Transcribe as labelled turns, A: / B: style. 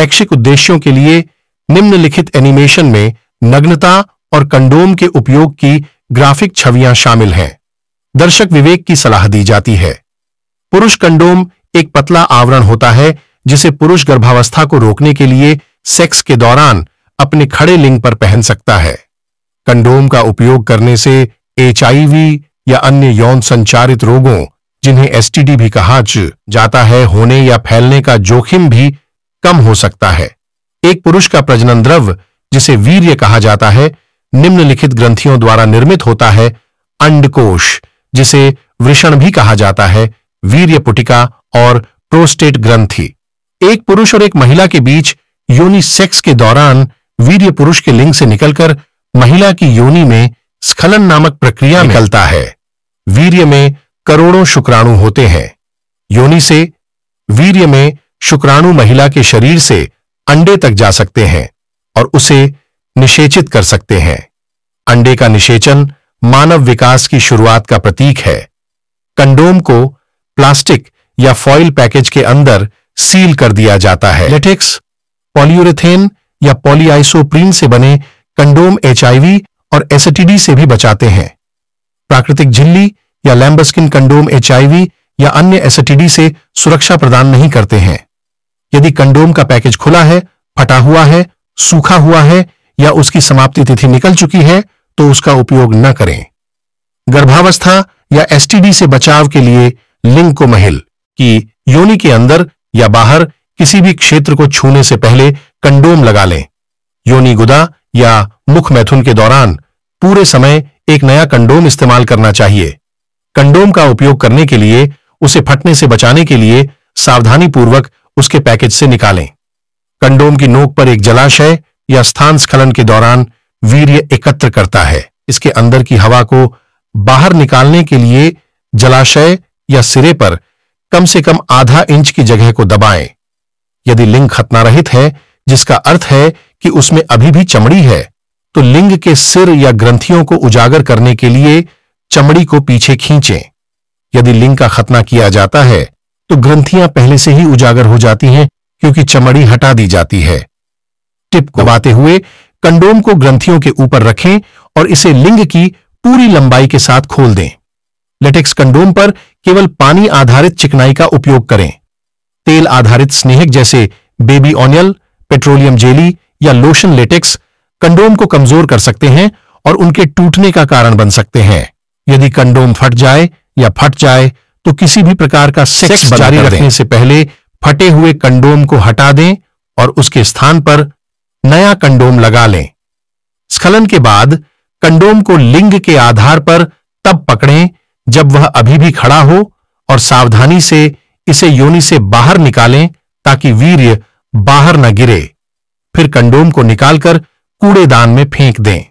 A: शैक्षिक उद्देश्यों के लिए निम्नलिखित एनिमेशन में नग्नता और कंडोम के उपयोग की ग्राफिक छवियां शामिल हैं दर्शक विवेक की सलाह दी जाती है पुरुष कंडोम एक पतला आवरण होता है जिसे पुरुष गर्भावस्था को रोकने के लिए सेक्स के दौरान अपने खड़े लिंग पर पहन सकता है कंडोम का उपयोग करने से एच या अन्य यौन संचारित रोगों जिन्हें एसटीडी भी कहा जाता है होने या फैलने का जोखिम भी कम हो सकता है एक पुरुष का प्रजनन द्रव जिसे वीर्य कहा जाता है निम्नलिखित ग्रंथियों द्वारा निर्मित होता है अंडकोश जिसे वृषण भी कहा जाता है वीर्य पुटिका और प्रोस्टेट ग्रंथि एक पुरुष और एक महिला के बीच योनि सेक्स के दौरान वीर्य पुरुष के लिंग से निकलकर महिला की योनि में स्खलन नामक प्रक्रिया हम्म। निकलता है वीर्य में करोड़ों शुक्राणु होते हैं योनि से वीर्य में शुक्राणु महिला के शरीर से अंडे तक जा सकते हैं और उसे निषेचित कर सकते हैं अंडे का निषेचन मानव विकास की शुरुआत का प्रतीक है कंडोम को प्लास्टिक या फॉइल पैकेज के अंदर सील कर दिया जाता है लेटेक्स पॉलियोरेथेन या पॉलीआइसोप्रीन से बने कंडोम एचआईवी और एसिडिटी से भी बचाते हैं प्राकृतिक झिल्ली या लैम्बस्किन कंडोम एचआईवी या अन्य एसिडिटी से सुरक्षा प्रदान नहीं करते हैं यदि कंडोम का पैकेज खुला है फटा हुआ है सूखा हुआ है या उसकी समाप्ति तिथि निकल चुकी है तो उसका उपयोग न करें गर्भावस्था या एसटीडी से बचाव के लिए लिंग को महिल की योनि के अंदर या बाहर किसी भी क्षेत्र को छूने से पहले कंडोम लगा लें योनि गुदा या मुख मैथुन के दौरान पूरे समय एक नया कंडोम इस्तेमाल करना चाहिए कंडोम का उपयोग करने के लिए उसे फटने से बचाने के लिए सावधानी पूर्वक उसके पैकेज से निकालें कंडोम की नोक पर एक जलाशय या स्थान स्खलन के दौरान वीर्य एकत्र करता है इसके अंदर की हवा को बाहर निकालने के लिए जलाशय या सिरे पर कम से कम आधा इंच की जगह को दबाएं यदि लिंग खतना रहित है जिसका अर्थ है कि उसमें अभी भी चमड़ी है तो लिंग के सिर या ग्रंथियों को उजागर करने के लिए चमड़ी को पीछे खींचें यदि लिंग का खतना किया जाता है तो ग्रंथियां पहले से ही उजागर हो जाती हैं क्योंकि चमड़ी हटा दी जाती है टिप को दबाते हुए कंडोम को ग्रंथियों के ऊपर रखें और इसे लिंग की पूरी लंबाई के साथ खोल दें लेटेक्स कंडोम पर केवल पानी आधारित चिकनाई का उपयोग करें तेल आधारित स्नेहक जैसे बेबी ऑनियल पेट्रोलियम जेली या लोशन लेटेक्स कंडोम को कमजोर कर सकते हैं और उनके टूटने का कारण बन सकते हैं यदि कंडोम फट जाए या फट जाए तो किसी भी प्रकार का सेक्स, सेक्स जारी रखने से पहले फटे हुए कंडोम को हटा दें और उसके स्थान पर नया कंडोम लगा लें स्खलन के बाद कंडोम को लिंग के आधार पर तब पकड़ें जब वह अभी भी खड़ा हो और सावधानी से इसे योनि से बाहर निकालें ताकि वीर्य बाहर न गिरे फिर कंडोम को निकालकर कूड़ेदान में फेंक दें